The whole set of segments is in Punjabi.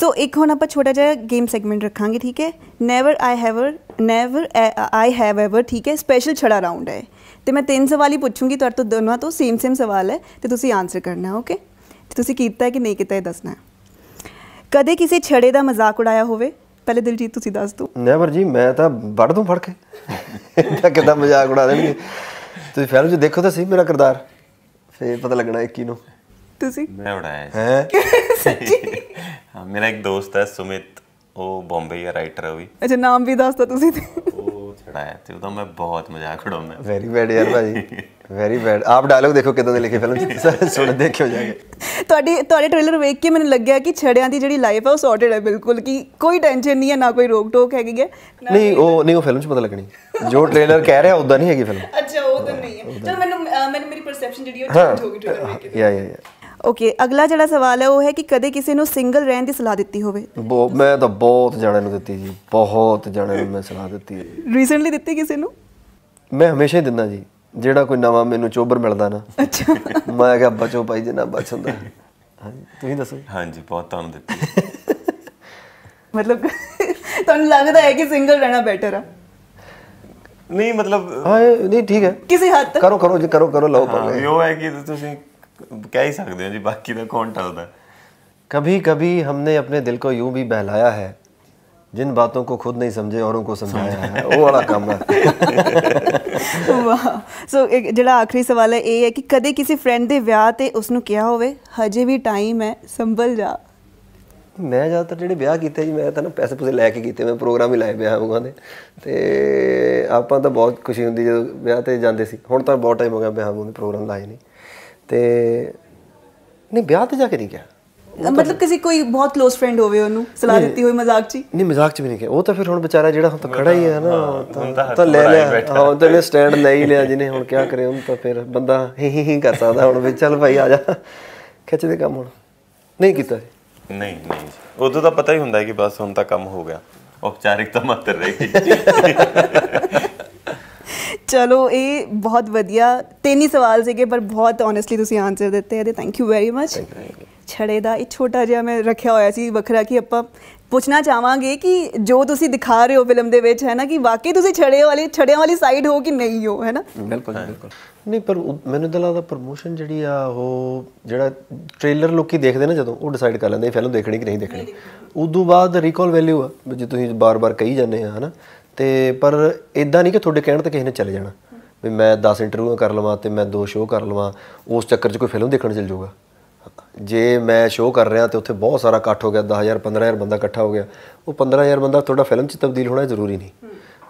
ਸੋ ਇੱਕ ਹੁਣ ਆਪਾਂ ਛੋਟਾ ਜਿਹਾ ਗੇਮ ਸੈਗਮੈਂਟ ਰੱਖਾਂਗੇ ਠੀਕ ਹੈ never I have ever never I have ever ਠੀਕ ਹੈ ਸਪੈਸ਼ਲ ਛੜਾ ਰਾਉਂਡ ਹੈ ਤੇ ਮੈਂ ਤਿੰਨ ਸਵਾਲ ਹੀ ਪੁੱਛੂੰਗੀ ਤੁਹਾਡੇ ਤੋਂ ਦੋਨੋਂ ਤੋਂ ਸੇਮ ਸੇਮ ਸਵਾਲ ਹੈ ਤੇ ਤੁਸੀਂ ਆਨਸਰ ਕਰਨਾ ਓਕੇ ਤੇ ਤੁਸੀਂ ਕੀਤਾ ਕਿ ਨਹੀਂ ਕੀਤਾ ਇਹ ਦੱਸਣਾ ਕਦੇ ਕਿਸੇ ਛੜੇ ਦਾ ਮਜ਼ਾਕ ਉਡਾਇਆ ਹੋਵੇ ਪਹਿਲੇ ਦਿਲਜੀਤ ਤੁਸੀਂ ਦੱਸ ਦਿਓ ਨੈਵਰ ਜੀ ਮੈਂ ਤਾਂ ਵੜ ਦੂੰ ਫੜ ਕੇ ਤਾਂ ਕਿਦਾਂ ਮਜ਼ਾਕ ਉਡਾ ਦੇਣਗੇ ਤੁਸੀਂ ਫਿਲਮ 'ਚ ਦੇਖੋ ਤਾਂ ਸਹੀ ਮੇਰਾ ਕਿਰਦਾਰ ਫੇਰ ਪਤਾ ਲੱਗਣਾ ਇੱਕ ਹੀ ਨੂੰ ਤੁਸੀਂ ਮੈਂ ਉਡਾਇਆ ਹੈ ਸੱਚੀ ਹਾਂ ਮੇਰਾ ਇੱਕ ਦੋਸਤ ਹੈ ਸੁਮਿਤ ਉਹ ਬੰਬਈ ਦਾ ਰਾਈਟਰ ਹੈ ਵੀ ਅੱਛਾ ਨਾਮ ਵੀ ਦੱਸਦਾ ਤੁਸੀਂ ਤੇ ਉਹ ਛੜਾਇਆ ਤੇ ਉਹਦਾ ਮੈਂ ਬਹੁਤ ਮਜ਼ਾਕ ਉਡਾਉਂਦਾ ਵੈਰੀ ਬੈਡ ਯਾਰ ਭਾਜੀ ਵੈਰੀ ਬੈਡ ਆਪ ਡਾਇਲੌਗ ਦੇਖੋ ਕਿਦਾਂ ਦੇ ਲਿਖੇ ਫਿਲਮ ਚ ਸੁਣ ਦੇਖਿਓ ਜਾਗੇ ਤੁਹਾਡੀ ਤੁਹਾਡੇ ਟ੍ਰੇਲਰ ਵੇਖ ਕੇ ਮੈਨੂੰ ਲੱਗਿਆ ਕਿ ਛੜਿਆਂ ਦੀ ਜਿਹੜੀ ਲਾਈਫ ਹੈ ਉਹ ਸੌਰਟਡ ਹੈ ਬਿਲਕੁਲ ਕਿ ਕੋਈ ਟੈਨਸ਼ਨ ਨਹੀਂ ਹੈ ਨਾ ਕੋਈ ਰੋਕ ਟੋਕ ਹੈਗੀ ਹੈ ਨਹੀਂ ਉਹ ਨਹੀਂ ਉਹ ਫਿਲਮ ਚ ਪਤਾ ਲੱਗਣੀ ਜੋ ਟ੍ਰੇਲਰ ਕਹਿ ਰਿਹਾ ਉਦਾਂ ਨਹੀਂ ਹੈਗੀ ਫਿਲਮ ਅੱਛਾ ਉਹ ਤਾਂ ਨਹੀਂ ਹੈ ਚਲ ਮੈਨੂੰ ਮੈਨੂੰ ਮੇਰੀ ਪਰਸੈਪਸ਼ਨ ਜਿਹੜੀ ਉਹ ਚੇਂਜ ਹੋ ਗਈ ਟ੍ਰੇਲਰ ਵੇਖ ਕੇ ਯਾ ਯਾ ਯਾ ਓਕੇ ਅਗਲਾ ਜਿਹੜਾ ਸਵਾਲ ਹੈ ਉਹ ਹੈ ਕਿ ਕਦੇ ਕਿਸੇ ਨੂੰ ਸਿੰਗਲ ਰਹਿਣ ਦੀ ਸਲਾਹ ਦਿੱਤੀ ਹੋਵੇ ਮੈਂ ਤਾਂ ਬਹੁਤ ਜਣਿਆਂ ਨੂੰ ਦਿੱਤੀ ਜੀ ਬਹੁਤ ਜਣਿਆਂ ਨੂੰ ਮੈਂ ਸਲਾਹ ਦਿੱਤੀ ਹੈ ਰੀਸੈਂਟਲੀ ਦਿੱਤੀ ਕਿਸੇ ਨੂੰ ਮੈਂ ਹਮੇਸ਼ਾ ਹੀ ਦਿੰਦਾ ਜੀ ਜਿਹੜਾ ਕੋਈ ਨਵਾਂ ਮੈਨੂੰ ਚੋਬਰ ਮਿਲਦਾ ਨਾ ਅੱਛਾ ਮੈਂ ਕਿਹਾ ਬਚੋ ਭਾਈ ਜਿੰਨਾ ਬਚ ਹੁੰਦਾ ਹਾਂਜੀ ਤੁਸੀਂ ਦੱਸੋ ਹਾਂਜੀ ਬਹੁਤ ਤੁਹਾਨੂੰ ਦਿੱਤੀ ਮਤਲਬ ਤੁਹਾਨੂੰ ਲੱਗਦਾ ਹੈ ਕਿ ਸਿੰਗਲ ਰਹਿਣਾ ਬੈਟਰ ਆ ਨਹੀਂ ਮਤਲਬ ਹਾਂ ਨਹੀਂ ਠੀਕ ਹੈ ਕਿਸੇ ਹੱਦ ਤੱਕ ਕਰੋ ਕਰੋ ਜੀ ਕਰੋ ਕਰੋ ਲਓ ਪਾਵੇ ਇਹ ਹੈ ਕਿ ਤੁਸੀਂ ਕਹਿ ਹੀ ਸਕਦੇ ਹਾਂ ਜੀ ਬਾਕੀ ਦਾ ਕੌਣ ਟਲਦਾ ਕਭੀ ਕਭੀ ਹਮਨੇ ਆਪਣੇ ਦਿਲ ਕੋ यूं ਵੀ ਬਹਿਲਾਇਆ ਹੈ ਜਿਨ ਬਾਤੋਂ ਕੋ ਖੁਦ ਨਹੀਂ ਸਮਝੇ ਔਰੋਂ ਕੋ ਸਮਝਾਇਆ ਹੈ ਉਹ ਵਾਲਾ ਕੰਮ ਹੈ ਵਾਹ ਸੋ ਜਿਹੜਾ ਆਖਰੀ ਸਵਾਲ ਹੈ ਇਹ ਹੈ ਕਿ ਕਦੇ ਕਿਸੇ ਫਰੈਂਡ ਦੇ ਵਿਆਹ ਤੇ ਉਸ ਨੂੰ ਕਿਹਾ ਹੋਵੇ ਹਜੇ ਵੀ ਟਾਈਮ ਹੈ ਸੰਭਲ ਜਾ ਮੈਂ ਜ਼ਿਆਦਾਤਰ ਜਿਹੜੇ ਵਿਆਹ ਕੀਤੇ ਜੀ ਮੈਂ ਤਾਂ ਨਾ ਪੈਸੇ ਪੂਸੇ ਲੈ ਕੇ ਕੀਤੇ ਮੈਂ ਪ੍ਰੋਗਰਾਮ ਹੀ ਲਾਏ ਉਹਨਾਂ ਦੇ ਤੇ ਆਪਾਂ ਤਾਂ ਬਹੁਤ ਖੁਸ਼ੀ ਹੁੰਦੀ ਜਦੋਂ ਵਿਆਹ ਤੇ ਜਾਂਦੇ ਸੀ ਹੁਣ ਤਾਂ ਬਹੁਤ ਟਾਈਮ ਹੋ ਗਿਆ ਵਿਆਹ ਦੇ ਪ੍ਰੋਗਰਾਮ ਲਾਏ ਨਹੀਂ ਤੇ ਨਹੀਂ ਵਿਆਹ ਤੇ ਜਾ ਕੇ ਨਹੀਂ ਗਿਆ ਮਤਲਬ ਕਿਸੇ ਕੋਈ ਬਹੁਤ ক্লোਜ਼ ਫਰੈਂਡ ਹੋਵੇ ਉਹਨੂੰ ਸਲਾਹ ਦਿੱਤੀ ਹੋਈ ਮਜ਼ਾਕ 'ਚ ਨਹੀਂ ਮਜ਼ਾਕ 'ਚ ਵੀ ਨਹੀਂ ਕਿ ਉਹ ਤਾਂ ਫਿਰ ਹੁਣ ਵਿਚਾਰਾ ਜਿਹੜਾ ਹੁਣ ਤਾਂ ਖੜਾ ਹੀ ਹੈ ਨਾ ਤਾਂ ਲੈ ਲਿਆ ਉਹ ਤਾਂ ਨੇ ਸਟੈਂਡ ਲੈ ਹੀ ਲਿਆ ਜਿਹਨੇ ਹੁਣ ਕਿਆ ਕਰੇ ਉਹਨੂੰ ਤਾਂ ਫਿਰ ਬੰਦਾ ਹੀ ਹੀ ਹੀ ਕਰ ਸਕਦਾ ਹੁਣ ਵੀ ਚੱਲ ਭਾਈ ਆ ਜਾ ਖਿੱਚ ਦੇ ਕੰਮ ਹੁਣ ਨਹੀਂ ਕੀਤਾ ਨਹੀਂ ਨਹੀਂ ਉਦੋਂ ਤਾਂ ਪਤਾ ਹੀ ਹੁੰਦਾ ਹੈ ਕਿ ਬਸ ਹੁਣ ਤਾਂ ਕੰਮ ਹੋ ਗਿਆ ਔਪਚਾਰਿਕਤਾ ਮਾਤਰ ਰਹਿ ਗਈ ਚਲੋ ਇਹ ਬਹੁਤ ਵਧੀਆ ਤਿੰਨ ਹੀ ਸਵਾਲ ਸੀਗੇ ਪਰ ਬਹੁਤ ਓਨੈਸਟਲੀ ਤੁਸੀਂ ਆਨਸਰ ਦਿੱਤੇ ਇਹਦੇ ਥੈਂਕ ਯੂ ਵੈਰੀ ਮਚ ਛੜੇ ਦਾ ਇਹ ਛੋਟਾ ਜਿਹਾ ਮੈਂ ਰੱਖਿਆ ਹੋਇਆ ਸੀ ਵੱਖਰਾ ਕਿ ਆਪਾਂ ਪੁੱਛਣਾ ਚਾਹਾਂਗੇ ਕਿ ਜੋ ਤੁਸੀਂ ਦਿਖਾ ਰਹੇ ਹੋ ਫਿਲਮ ਦੇ ਵਿੱਚ ਹੈ ਨਾ ਕਿ ਵਾਕਈ ਤੁਸੀਂ ਛੜੇ ਵਾਲੀ ਛੜਿਆਂ ਵਾਲੀ ਸਾਈਡ ਹੋ ਕਿ ਨਹੀਂ ਹੋ ਹੈ ਨਾ ਬਿਲਕੁਲ ਬਿਲਕੁਲ ਨਹੀਂ ਪਰ ਮੈਨੂੰ ਤਾਂ ਲੱਗਦਾ ਪ੍ਰੋਮੋਸ਼ਨ ਜਿਹੜੀ ਆ ਉਹ ਜਿਹੜਾ ਟ੍ਰੇਲਰ ਲੋਕੀ ਦੇਖਦੇ ਨੇ ਜਦੋਂ ਉਹ ਡਿਸਾਈਡ ਕਰ ਲੈਂਦੇ ਫਿਲਮ ਦੇਖਣੀ ਕਿ ਨਹੀਂ ਦੇਖਣੀ ਉਦੋਂ ਬਾਅਦ ਰੀਕਾਲ ਵੈਲਿਊ ਆ ਜੇ ਤੁਸੀਂ ਬਾਰ-ਬਾਰ ਕਹੀ ਜਾਂਦੇ ਆ ਹੈ ਨਾ ਤੇ ਪਰ ਇਦਾਂ ਨਹੀਂ ਕਿ ਤੁਹਾਡੇ ਕਹਿਣ ਤੇ ਕਿਸੇ ਨੇ ਚਲੇ ਜਾਣਾ ਵੀ ਮੈਂ 10 ਇੰਟਰਵਿਊਆਂ ਕਰ ਲਵਾਂ ਤੇ ਮੈਂ ਦੋ ਸ਼ੋਅ ਕਰ ਲਵਾਂ ਉਸ ਚੱਕਰ 'ਚ ਕੋਈ ਫਿਲਮ ਦੇਖਣ ਚਲ ਜਾਊਗਾ ਜੇ ਮੈਂ ਸ਼ੋਅ ਕਰ ਰਿਹਾ ਤੇ ਉੱਥੇ ਬਹੁਤ ਸਾਰਾ ਇਕੱਠ ਹੋ ਗਿਆ 10000 15000 ਬੰਦਾ ਇਕੱਠਾ ਹੋ ਗਿਆ ਉਹ 15000 ਬੰਦਾ ਤੁਹਾਡਾ ਫਿਲਮ 'ਚ ਤਬਦੀਲ ਹੋਣਾ ਜ਼ਰੂਰੀ ਨਹੀਂ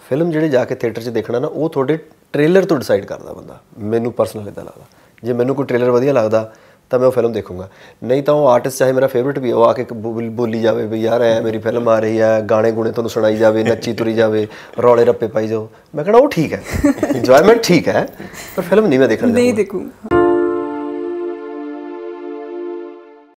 ਫਿਲਮ ਜਿਹੜੇ ਜਾ ਕੇ ਥੀਏਟਰ 'ਚ ਦੇਖਣਾ ਨਾ ਉਹ ਤੁਹਾਡੇ ਟ੍ਰੇਲਰ ਤੋਂ ਡਿਸਾਈਡ ਕਰਦਾ ਬੰਦਾ ਮੈਨੂੰ ਪਰਸਨਲ ਇਦਾਂ ਲੱਗਦਾ ਜੇ ਮੈਨੂੰ ਕੋਈ ਟ੍ਰੇਲਰ ਵਧੀਆ ਲੱਗਦਾ ਤਾਂ ਮੈਂ ਉਹ ਫਿਲਮ ਦੇਖੂੰਗਾ ਨਹੀਂ ਤਾਂ ਉਹ ਆਰਟਿਸਟ ਚਾਹੇ ਮੇਰਾ ਫੇਵਰਿਟ ਵੀ ਉਹ ਆ ਕੇ ਬੋਲੀ ਜਾਵੇ ਵੀ ਯਾਰ ਐ ਮੇਰੀ ਫਿਲਮ ਆ ਰਹੀ ਆ ਗਾਣੇ ਗੁਣੇ ਤੁਹਾਨੂੰ ਸੁਣਾਈ ਜਾਵੇ ਨੱਚੀ ਤੁਰੀ ਜਾਵੇ ਰੌਲੇ ਰੱਪੇ ਪਾਈ ਜਾਓ ਮੈਂ ਕਹਿੰਦਾ ਉਹ ਠੀਕ ਹੈ ਇੰਜੋਇਮੈਂਟ ਠੀਕ ਹੈ ਪਰ ਫਿਲਮ ਨਹੀਂ ਮੈਂ ਦੇਖਣ ਨਹੀਂ ਦੇਖੂੰਗਾ